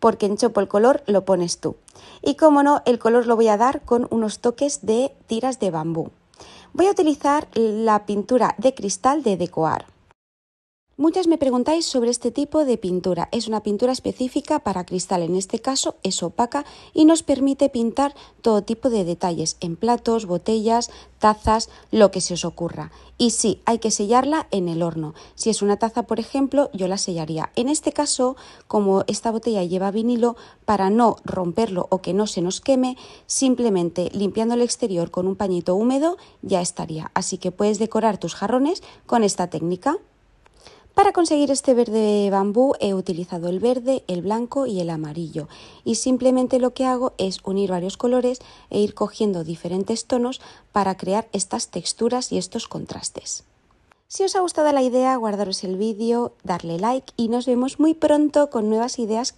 porque en Chopo el color lo pones tú. Y como no, el color lo voy a dar con unos toques de tiras de bambú. Voy a utilizar la pintura de cristal de Decoar. Muchas me preguntáis sobre este tipo de pintura. Es una pintura específica para cristal, en este caso es opaca y nos permite pintar todo tipo de detalles en platos, botellas, tazas, lo que se os ocurra. Y sí, hay que sellarla en el horno. Si es una taza, por ejemplo, yo la sellaría. En este caso, como esta botella lleva vinilo, para no romperlo o que no se nos queme, simplemente limpiando el exterior con un pañito húmedo ya estaría. Así que puedes decorar tus jarrones con esta técnica conseguir este verde bambú he utilizado el verde, el blanco y el amarillo y simplemente lo que hago es unir varios colores e ir cogiendo diferentes tonos para crear estas texturas y estos contrastes. Si os ha gustado la idea, guardaros el vídeo, darle like y nos vemos muy pronto con nuevas ideas.